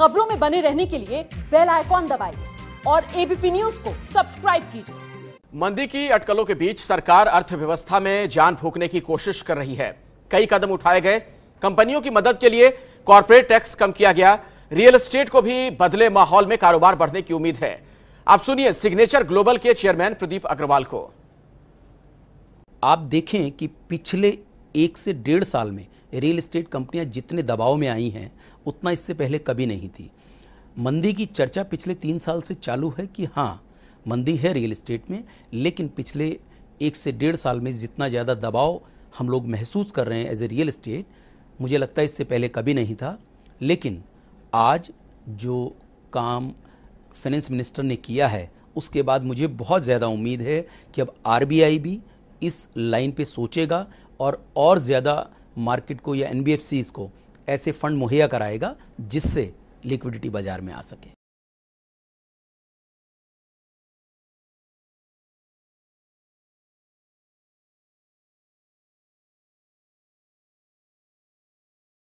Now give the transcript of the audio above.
खबरों में बने रहने के लिए बेल आइकॉन दबाइए और एबीपी न्यूज को सब्सक्राइब कीजिए मंदी की अटकलों के बीच सरकार अर्थव्यवस्था में जान फूकने की कोशिश कर रही है कई कदम उठाए गए कंपनियों की मदद के लिए कॉरपोरेट टैक्स कम किया गया रियल एस्टेट को भी बदले माहौल में कारोबार बढ़ने की उम्मीद है आप सुनिए सिग्नेचर ग्लोबल के चेयरमैन प्रदीप अग्रवाल को आप देखें कि पिछले एक से डेढ़ साल में रियल इस्टेट कंपनियां जितने दबाव में आई हैं उतना इससे पहले कभी नहीं थी मंदी की चर्चा पिछले तीन साल से चालू है कि हाँ मंदी है रियल इस्टेट में लेकिन पिछले एक से डेढ़ साल में जितना ज़्यादा दबाव हम लोग महसूस कर रहे हैं एज ए रियल इस्टेट मुझे लगता है इससे पहले कभी नहीं था लेकिन आज जो काम फाइनेंस मिनिस्टर ने किया है उसके बाद मुझे बहुत ज़्यादा उम्मीद है कि अब आर भी इस लाइन पे सोचेगा और और ज़्यादा मार्केट को या एन को ऐसे फंड मुहैया कराएगा जिससे लिक्विडिटी बाजार में आ सके